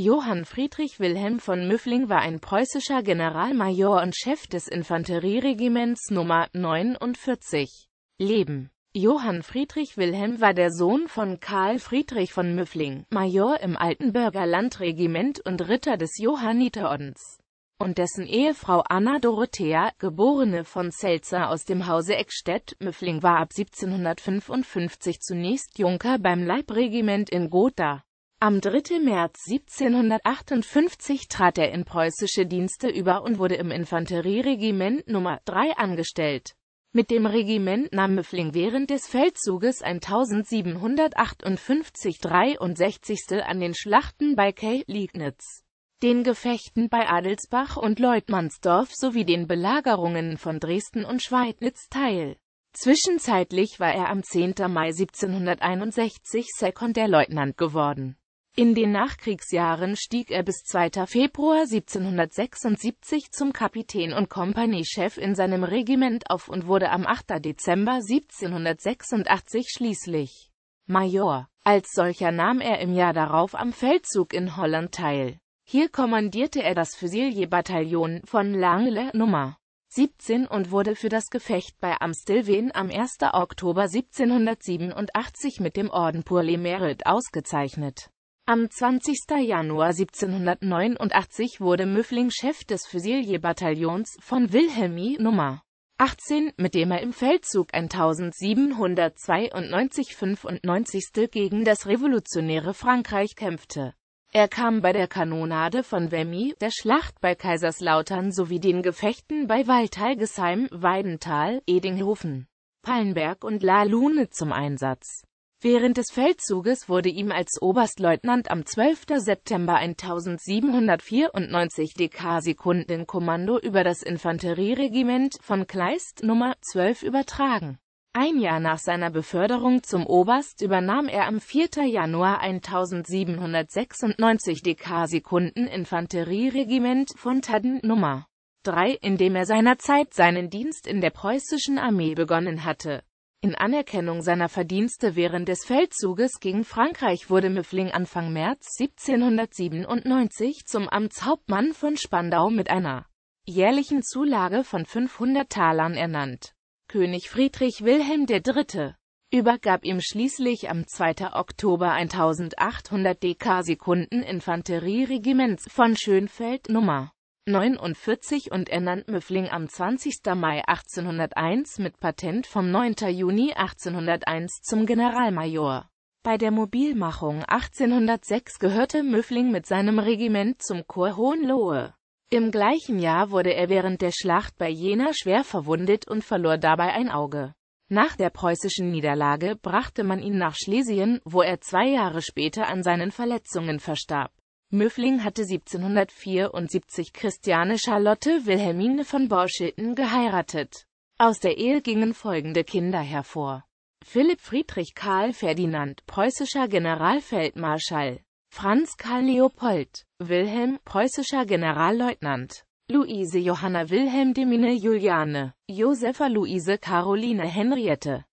Johann Friedrich Wilhelm von Müffling war ein preußischer Generalmajor und Chef des Infanterieregiments Nr. 49. Leben Johann Friedrich Wilhelm war der Sohn von Karl Friedrich von Müffling, Major im Altenburger Landregiment und Ritter des Johanniterordens, und dessen Ehefrau Anna Dorothea, geborene von Selzer aus dem Hause Eckstedt, Müffling war ab 1755 zunächst Junker beim Leibregiment in Gotha. Am 3. März 1758 trat er in preußische Dienste über und wurde im Infanterieregiment Nummer 3 angestellt. Mit dem Regiment nahm Müffling während des Feldzuges 1758 63. an den Schlachten bei Kay, Liegnitz, den Gefechten bei Adelsbach und Leutmannsdorf sowie den Belagerungen von Dresden und Schweidnitz teil. Zwischenzeitlich war er am 10. Mai 1761 Sekondärleutnant geworden. In den Nachkriegsjahren stieg er bis 2. Februar 1776 zum Kapitän und Kompaniechef in seinem Regiment auf und wurde am 8. Dezember 1786 schließlich Major. Als solcher nahm er im Jahr darauf am Feldzug in Holland teil. Hier kommandierte er das Füsilier-Bataillon von Langle Nummer 17 und wurde für das Gefecht bei Amstelveen am 1. Oktober 1787 mit dem Orden Pour les Mérite ausgezeichnet. Am 20. Januar 1789 wurde Müffling Chef des Füsilierbataillons von Wilhelmi Nr. 18, mit dem er im Feldzug 1792-95 gegen das revolutionäre Frankreich kämpfte. Er kam bei der Kanonade von Vimy, der Schlacht bei Kaiserslautern sowie den Gefechten bei Waldheilgesheim, Weidenthal, Edinghofen, Pallenberg und La Lune zum Einsatz. Während des Feldzuges wurde ihm als Oberstleutnant am 12. September 1794 DK-Sekundenkommando über das Infanterieregiment von Kleist Nummer 12 übertragen. Ein Jahr nach seiner Beförderung zum Oberst übernahm er am 4. Januar 1796 DK-Sekunden-Infanterieregiment von Tadden Nummer 3, in dem er seinerzeit seinen Dienst in der preußischen Armee begonnen hatte. In Anerkennung seiner Verdienste während des Feldzuges gegen Frankreich wurde Müffling Anfang März 1797 zum Amtshauptmann von Spandau mit einer jährlichen Zulage von 500 Talern ernannt. König Friedrich Wilhelm III. übergab ihm schließlich am 2. Oktober 1800 dk Dekasekunden Infanterieregiments von Schönfeld Nr. 1949 und ernannt Müffling am 20. Mai 1801 mit Patent vom 9. Juni 1801 zum Generalmajor. Bei der Mobilmachung 1806 gehörte Müffling mit seinem Regiment zum Korps Hohenlohe. Im gleichen Jahr wurde er während der Schlacht bei Jena schwer verwundet und verlor dabei ein Auge. Nach der preußischen Niederlage brachte man ihn nach Schlesien, wo er zwei Jahre später an seinen Verletzungen verstarb Müffling hatte 1774 Christiane Charlotte Wilhelmine von Borschilten geheiratet. Aus der Ehe gingen folgende Kinder hervor. Philipp Friedrich Karl Ferdinand, preußischer Generalfeldmarschall. Franz Karl Leopold, Wilhelm, preußischer Generalleutnant. Luise Johanna Wilhelm Demine Juliane, Josepha Luise Caroline Henriette,